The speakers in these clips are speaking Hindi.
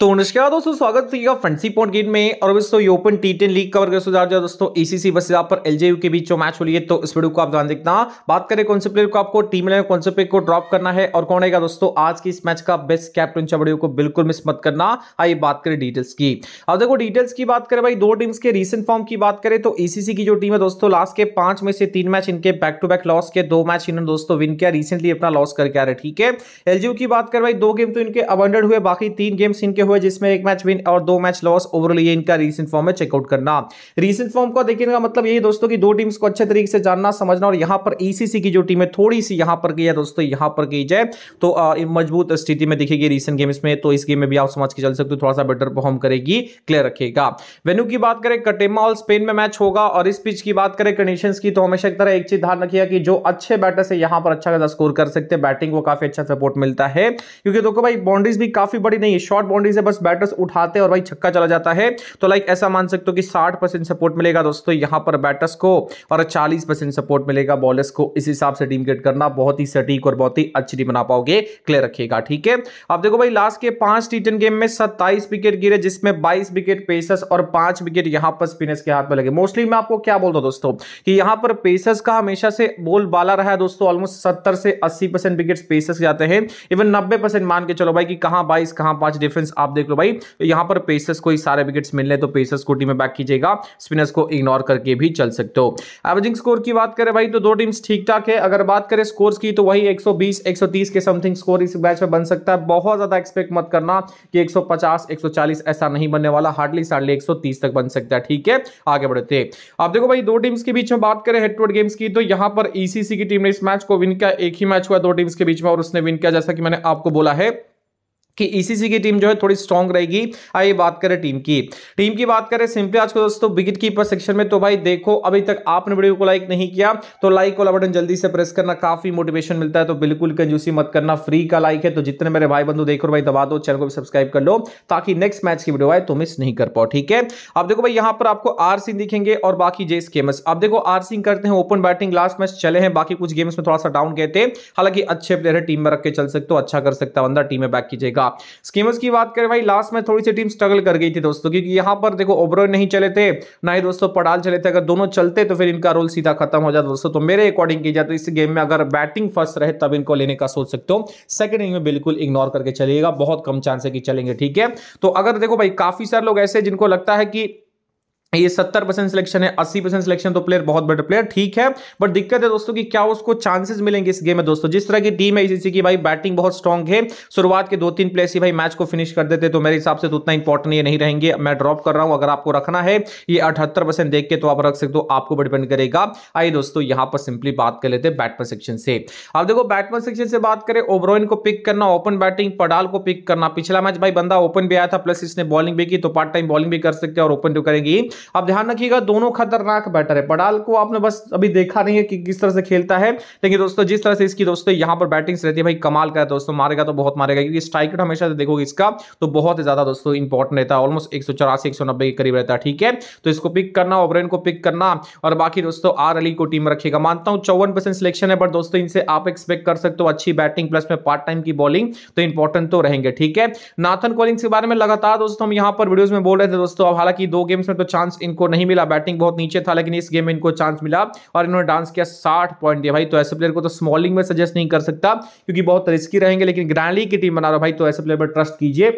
तो नमस्कार दोस्तों स्वागत है फ्रेंडसी पॉइंट गेट में और दोस्तों ये open T ten league cover कर दोस्तों एसीसी बस पर एलजेयू के बीच जो मैच हो रही है तो इस वीडियो को आप ध्यान देखना बात करें कौन से प्लेयर को आपको टीम में कौन से प्लेयर को ड्रॉप करना है और कौन रहेगा दोस्तों आज की इस मैच का बेस्ट कैप्टन चबड़ियों को बिल्कुल मिस मत करना आइए बात करें डिटेल्स की अब देखो डिटेल्स की बात करें भाई दो टीम्स के रिसेंट फॉर्म की बात करें तो एसीसी की जो टीम है दोस्तों लास्ट के पांच में से तीन मैच इनके बैक टू बैक लॉस के दो मैच इन्होंने दोस्तों विन किया रिसेंटली अपना लॉस करके आ रहे ठीक है एलजेयू की बात करें भाई दो गेम तो इनके अबंडेड हुए बाकी तीन गेम्स इनके हुए जिसमें एक मैच विन और दो मैच लॉस ओवरऑल ये इनका रीसेंट फॉर्म में चेकआउट करना रीसेंट फॉर्म को देखने का मतलब यही दोस्तों की दो टीम्स को अच्छे तरीके से जानना समझना और यहाँ पर ईसीसी e की जो टीम है थोड़ी सी यहाँ पर की है दोस्तों यहाँ पर की जाए तो मजबूत स्थिति में दिखेगी रीसेंट गेम्स में तो इस गेम में भी आप समझ के चल सकते हो थोड़ा सा बेटर परफॉर्म करेगी क्लियर रखेगा वेन्यू की बात करें कटेमा और स्पेन में मैच होगा और इस पिच की बात करें कंडीशन की तो हमेशा की तरह एक चीज ध्यान रखिएगा कि जो अच्छे बैटर्स है यहाँ पर अच्छा खासा स्कोर कर सकते हैं बैटिंग को काफी अच्छा सपोर्ट मिलता है क्योंकि देखो भाई बाउंड्रीज भी काफी बड़ी नहीं है शॉर्ट बाउंड्रीज से बस बैटर्स उठाते और भाई छक्का चला जाता है तो लाइक ऐसा मान सकते हो कि साठ परसेंट सपोर्ट मिलेगा दोस्तों यहां पर बैटर्स को और चालीस परसेंट सपोर्ट मिलेगा बॉलर्स को इस हिसाब से टीम क्रिएट करना बहुत ही सटीक और बहुत ही अच्छी टीम बना पाओगे क्लियर रखिएगा ठीक है अब देखो भाई लास्ट के पांच टी गेम में सत्ताईस विकेट गिरे जिसमें बाईस विकेट पेसर्स और पांच विकेट यहां पर स्पिनर्स के हाथ में लगे मोस्टली मैं आपको क्या बोलता रहा हूं दोस्तों कि यहां पर पेसर्स का हमेशा से बोल बाला रहा है दोस्तों ऑलमोस्ट सत्तर से अस्सी परसेंट विकेट पेसर्स जाते हैं इवन नब्बे परसेंट मान के चलो भाई कि कहां बाईस कहां पांच डिफरेंस आप आप देख लो भाई तो यहां पर पेसर्स को ही सारे विकेट्स मिल रहे तो पेसर्स को टीम में बैक कीजिएगा स्पिनर्स को इग्नोर करके भी चल सकते हो एवरेजिंग स्कोर की बात करें भाई तो दो टीम्स ठीक ठाक है अगर बात करें स्कोर की तो वही एक सौ के समथिंग स्कोर इस मैच में बन सकता है बहुत ज़्यादा एक्सपेक्ट मत करना कि एक सौ ऐसा नहीं बनने वाला हार्डली साढ़े एक तक बन सकता है ठीक है आगे बढ़ते आप देखो भाई दो टीम्स के बीच में बात करें हेड टू हेड गेम्स की तो यहां पर ईसीसी e की टीम ने इस मैच को विन किया एक ही मैच हुआ दो टीम्स के बीच में और उसने विन किया जैसा कि मैंने आपको बोला है कि ईसीसी e की टीम जो है थोड़ी स्ट्रॉन्ग रहेगी आइए बात करें टीम की टीम की बात करें सिंपली आज को दोस्तों विकेट कीपर सेक्शन में तो भाई देखो अभी तक आपने वीडियो को लाइक नहीं किया तो लाइक वाला बटन जल्दी से प्रेस करना काफी मोटिवेशन मिलता है तो बिल्कुल कंजूसी मत करना फ्री का लाइक है तो जितने मेरे भाई बंधु देखो भाई दबा दो चैनल को भी सब्सक्राइब कर लो ताकि नेक्स्ट मैच की वीडियो आए तो मिस नहीं कर पाओ ठीक है अब देखो भाई यहाँ पर आपको आर सिंह दिखेंगे और बाकी जेस गेमस अब देखो आर सिंह करते हैं ओपन बैटिंग लास्ट मैच चले हैं बाकी कुछ गेम्स में थोड़ा सा डाउन गए थे हालांकि अच्छे प्लेयर है टीम में रख के चल सकते हो अच्छा कर सकता बंदा टीम में बैक कीजिएगा था स्कीमर्स की बात करें भाई लास्ट में थोड़ी सी टीम स्ट्रगल कर गई थी दोस्तों क्योंकि यहां पर देखो ओबरॉय नहीं चले थे ना ही दोस्तों पड़ाल चले थे अगर दोनों चलते तो फिर इनका रोल सीधा खत्म हो जाता दोस्तों तो मेरे अकॉर्डिंग की जाए तो इस गेम में अगर बैटिंग फर्स्ट रहे तब इनको लेने का सोच सकते हो सेकंड इनिंग में बिल्कुल इग्नोर करके चलिएगा बहुत कम चांस है कि चलेंगे ठीक है तो अगर देखो भाई काफी सारे लोग ऐसे जिनको लगता है कि ये सत्तर परसेंट सिलेक्शन है अस्सी परसेंट सिलेक्शन तो प्लेयर बहुत बेटर प्लेयर ठीक है बट दिक्कत है दोस्तों कि क्या उसको चांसेस मिलेंगे इस गेम में दोस्तों जिस तरह की टीम है इसी की भाई बैटिंग बहुत स्ट्रॉग है शुरुआत के दो तीन प्लेयर्स ही भाई मैच को फिनिश कर देते तो मेरे हिसाब से तो उतना इंपॉर्टेंट ये नहीं रहेंगे मैं ड्रॉप कर रहा हूं अगर आपको रखना है ये अठहत्तर देख के तो आप रख सकते हो आपको डिपेंड करेगा आइए दोस्तों यहां पर सिंपली बात कर लेते हैं बैटमैन सेक्शन से अब देखो बैटमैन सेक्शन से बात करें ओब्रोइन को पिक करना ओपन बैटिंग पडाल को पिक करना पिछला मैच भाई बंदा ओपन भी आया था प्लस इसने बॉलिंग भी की तो पार्ट टाइम बॉलिंग भी कर सकते हैं और ओपन जो तो करेंगे अब ध्यान रखिएगा दोनों खतरनाक बैटर है पडाल को आपने बस अभी देखा नहीं है कि किस तरह से खेलता है लेकिन दोस्तों जिस तरह से इसकी दोस्तों यहां पर बैटिंग्स रहती है भाई कमाल का दोस्तों मारेगा तो बहुत मारेगा क्योंकि स्ट्राइक हमेशा देखोगे इसका तो बहुत ज्यादा दोस्तों इंपॉर्टेंट रहता है ऑलमोस्ट एक सौ के करीब रहता है ठीक है तो इसको पिक करना ओब्रेन को पिक करना और बाकी दोस्तों आर अली को टीम रखेगा मानता हूं चौवन सिलेक्शन है बट दोस्तों इनसे आप एक्सपेक्ट कर सकते हो अच्छी बैटिंग प्लस में पार्ट टाइम की बॉलिंग तो इंपॉर्टेंट तो रहेंगे ठीक है नाथन कॉलिंग्स के बारे में लगातार दोस्तों हम यहां पर वीडियोस में बोल रहे थे दोस्तों अब हालांकि दो गेम्स में तो चांस चांस इनको नहीं मिला बैटिंग बहुत नीचे था लेकिन इस गेम में इनको चांस मिला और इन्होंने डांस किया साठ पॉइंट दिया भाई तो ऐसे प्लेयर को तो स्मॉलिंग में सजेस्ट नहीं कर सकता क्योंकि बहुत रिस्की रहेंगे लेकिन ग्रैंडली की टीम बना रहा भाई तो ऐसे प्लेयर पर ट्रस्ट कीजिए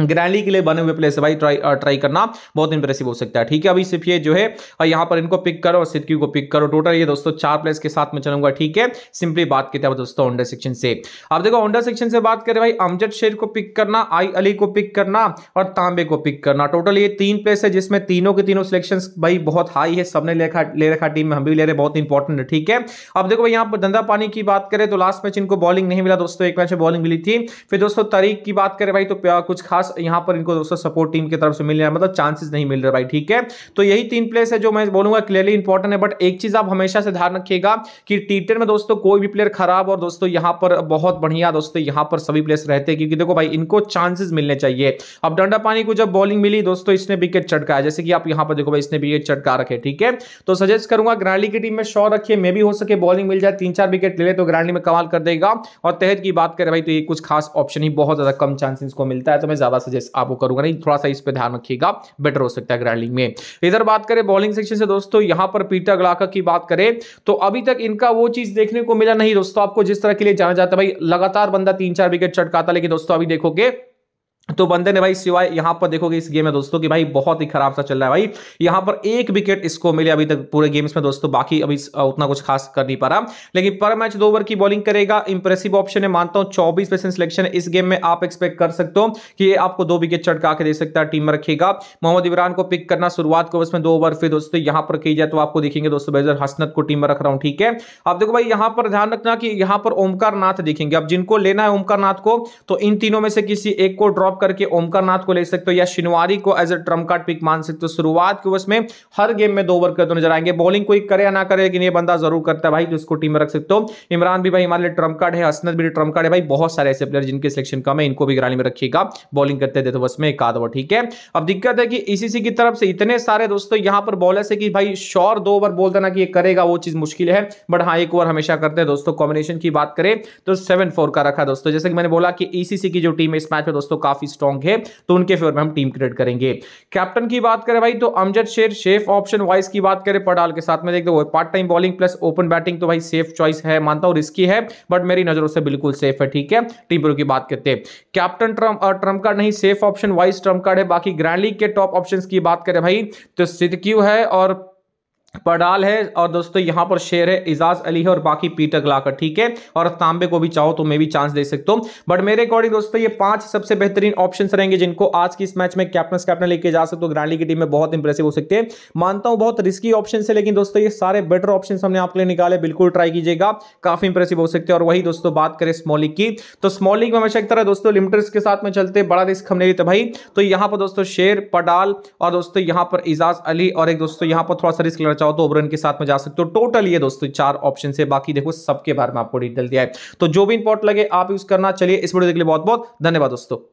ग्रैली के लिए बने हुए प्लेस है भाई ट्राई ट्राई करना बहुत इंप्रेसिव हो सकता है ठीक है अभी सिर्फ ये जो है और यहाँ पर इनको पिक करो और सिद्धकी को पिक करो टोटल ये दोस्तों चार प्लेस के साथ में चलूंगा ठीक है सिंपली बात करते हैं दोस्तों ओंडा सेक्शन से अब देखो ओंडा सेक्शन से बात करें भाई अमजद शेर को पिक करना आई अली को पिक करना और तांबे को पिक करना टोटल ये तीन प्लेस है जिसमें तीनों के तीनों सिलेक्शन भाई बहुत हाई है सबने ले रखा टीम में हम भी ले रहे बहुत इंपॉर्टेंट है ठीक है अब देखो भाई यहाँ पर धंधा पानी की बात करें तो लास्ट मैच इनको बॉलिंग नहीं मिला दोस्तों एक मैच में बॉलिंग मिली थी फिर दोस्तों तारीख की बात करें भाई तो कुछ खास खास यहां पर इनको दोस्तों सपोर्ट टीम की तरफ से मिल रहा है मतलब चांसेस नहीं मिल रहे भाई ठीक है तो यही तीन प्लेस है जो मैं बोलूंगा क्लियरली इंपॉर्टेंट है बट एक चीज आप हमेशा से ध्यान रखिएगा कि टी में दोस्तों कोई भी प्लेयर खराब और दोस्तों यहां पर बहुत बढ़िया दोस्तों यहां पर सभी प्लेयर्स रहते क्योंकि देखो भाई इनको चांसेस मिलने चाहिए अब डंडा पानी को जब बॉलिंग मिली दोस्तों इसने विकेट चटका जैसे कि आप यहां पर देखो भाई इसने विकेट चटका रखे ठीक है तो सजेस्ट करूंगा ग्रांडी की टीम में शॉ रखिए मे भी हो सके बॉलिंग मिल जाए तीन चार विकेट ले ले तो ग्रांडी में कमाल कर देगा और तहत की बात करें भाई तो ये कुछ खास ऑप्शन ही बहुत ज्यादा कम चांसेस को मिलता है तो मैं ज़्यादा सजेस्ट आपको करूंगा नहीं थोड़ा सा इस पर ध्यान रखिएगा बेटर हो सकता है ग्रैंडिंग में इधर बात करें बॉलिंग सेक्शन से दोस्तों यहां पर पीटर गलाकर की बात करें तो अभी तक इनका वो चीज़ देखने को मिला नहीं दोस्तों आपको जिस तरह के लिए जाना जाता है भाई लगातार बंदा तीन चार विकेट चटकाता लेकिन दोस्तों अभी देखोगे तो बंदे ने भाई सिवाय यहां पर देखोगे इस गेम में दोस्तों कि भाई बहुत ही खराब सा चल रहा है भाई यहां पर एक विकेट इसको मिले अभी तक पूरे गेम्स में दोस्तों बाकी अभी उतना कुछ खास कर नहीं पा रहा लेकिन पर मैच दो ओवर की बॉलिंग करेगा इंप्रेसिव ऑप्शन है मानता हूं चौबीस परसेंट सिलेक्शन इस गेम में आप एक्सपेक्ट कर सकते हो कि ये आपको दो विकेट चटका के दे सकता है टीम में रखेगा मोहम्मद इमरान को पिक करना शुरुआत को उसमें दो ओवर फिर दोस्तों यहां पर की जाए तो आपको देखेंगे दोस्तों बेजर हसनत को टीम में रख रहा हूं ठीक है अब देखो भाई यहां पर ध्यान रखना कि यहां पर ओमकार नाथ देखेंगे अब जिनको लेना है ओमकार नाथ को तो इन तीनों में से किसी एक को ड्रॉप ड्रॉप करके ओमकर नाथ को ले सकते हो या शिनवारी को as a trump card pick मान सकते हो शुरुआत के उसमें हर गेम में दो ओवर करते नजर आएंगे बॉलिंग कोई करे या ना करे लेकिन ये बंदा जरूर करता है भाई तो उसको टीम में रख सकते हो इमरान भी भाई हमारे लिए ट्रम्प कार्ड है असनत भी ट्रम्प कार्ड है भाई बहुत सारे ऐसे प्लेयर जिनके सिलेक्शन कम है इनको भी गिरानी में रखिएगा बॉलिंग करते देते बस में एक आध ठीक है अब दिक्कत है कि इसी e की तरफ से इतने सारे दोस्तों यहाँ पर बॉलर से कि भाई शोर दो ओवर बोल देना कि ये करेगा वो चीज मुश्किल है बट हाँ एक ओवर हमेशा करते हैं दोस्तों कॉम्बिनेशन की बात करें तो सेवन फोर का रखा दोस्तों जैसे कि मैंने बोला कि ईसीसी e की जो टीम है इस मैच में दोस्तों काफी काफी स्ट्रॉन्ग है तो उनके फेवर में हम टीम क्रिएट करेंगे कैप्टन की बात करें भाई तो अमजद शेर शेफ ऑप्शन वाइज की बात करें पड़ाल के साथ में देख दो part time bowling plus open batting तो भाई सेफ चॉइस है मानता हूं रिस्की है बट मेरी नजरों से बिल्कुल सेफ है ठीक है टीम की बात करते हैं कैप्टन ट्रम्प ट्रम्प कार्ड नहीं safe option wise trump card है बाकी ग्रैंड लीग के टॉप ऑप्शन की बात करें भाई तो सिद्धक्यू है और पडाल है और दोस्तों यहाँ पर शेर है इजाज अली है और बाकी पीटर लाकर ठीक है और तांबे को भी चाहो तो मैं भी चांस दे सकता हूँ बट मेरे अकॉर्डिंग दोस्तों ये पांच सबसे बेहतरीन ऑप्शन रहेंगे जिनको आज की इस मैच में कैप्टन कैप्टन लेके जा सकते हो ग्रांडी की टीम में बहुत इंप्रेसिव हो सकते हैं मानता हूँ बहुत रिस्की ऑप्शन है लेकिन दोस्तों ये सारे बेटर ऑप्शन हमने आपके लिए निकाले बिल्कुल ट्राई कीजिएगा काफी इंप्रेसिव हो सकते हैं और वही दोस्तों बात करें स्मॉलिक की तो स्मॉलिक में हमेशा तरह दोस्तों लिमिटर्स के साथ में चलते बड़ा रिस्क हमने लिया भाई तो यहाँ पर दोस्तों शेर पडाल और दोस्तों यहाँ पर इजाज अली और एक दोस्तों यहाँ पर थोड़ा सा रिस्क लड़ा चाहो तो ओबरन के साथ में जा सकते हो टोटल ये दोस्तों चार ऑप्शन है बाकी देखो सबके बारे में आपको डिटेल दिया है तो जो भी इंपॉर्ट लगे आप यूज करना चलिए इस वीडियो के लिए बहुत बहुत धन्यवाद दोस्तों